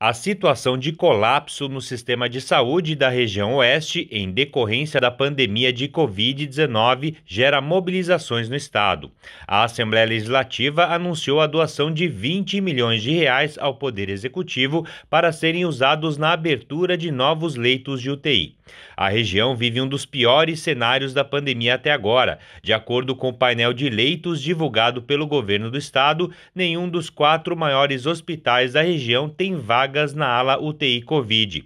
A situação de colapso no sistema de saúde da região Oeste em decorrência da pandemia de Covid-19 gera mobilizações no estado. A Assembleia Legislativa anunciou a doação de 20 milhões de reais ao Poder Executivo para serem usados na abertura de novos leitos de UTI. A região vive um dos piores cenários da pandemia até agora. De acordo com o painel de leitos divulgado pelo governo do estado, nenhum dos quatro maiores hospitais da região tem vagas na ala UTI Covid.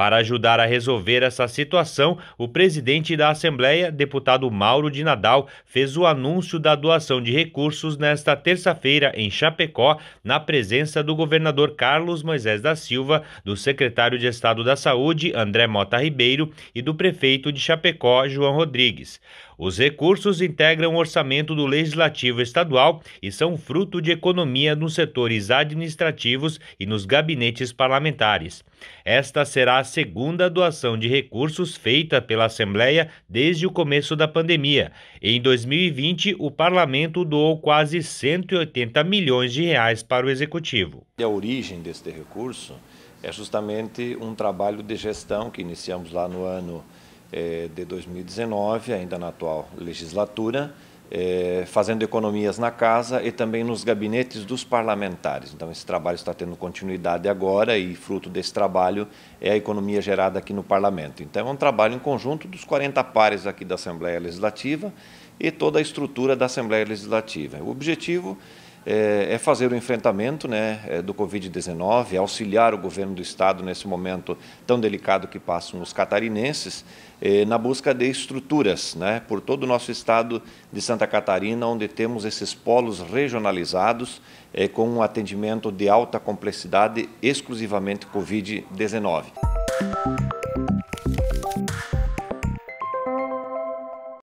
Para ajudar a resolver essa situação, o presidente da Assembleia, deputado Mauro de Nadal, fez o anúncio da doação de recursos nesta terça-feira em Chapecó, na presença do governador Carlos Moisés da Silva, do secretário de Estado da Saúde, André Mota Ribeiro, e do prefeito de Chapecó, João Rodrigues. Os recursos integram o orçamento do Legislativo Estadual e são fruto de economia nos setores administrativos e nos gabinetes parlamentares. Esta será a segunda doação de recursos feita pela Assembleia desde o começo da pandemia. Em 2020, o parlamento doou quase 180 milhões de reais para o executivo. A origem deste recurso é justamente um trabalho de gestão que iniciamos lá no ano eh, de 2019, ainda na atual legislatura, é, fazendo economias na casa e também nos gabinetes dos parlamentares. Então, esse trabalho está tendo continuidade agora e fruto desse trabalho é a economia gerada aqui no parlamento. Então, é um trabalho em conjunto dos 40 pares aqui da Assembleia Legislativa e toda a estrutura da Assembleia Legislativa. O objetivo é é, é, fazer o enfrentamento né, é, do Covid-19, auxiliar o governo do Estado nesse momento tão delicado que passam os catarinenses, é, na busca de estruturas né, por todo o nosso estado de Santa Catarina, onde temos esses polos regionalizados com um atendimento de alta complexidade exclusivamente Covid-19.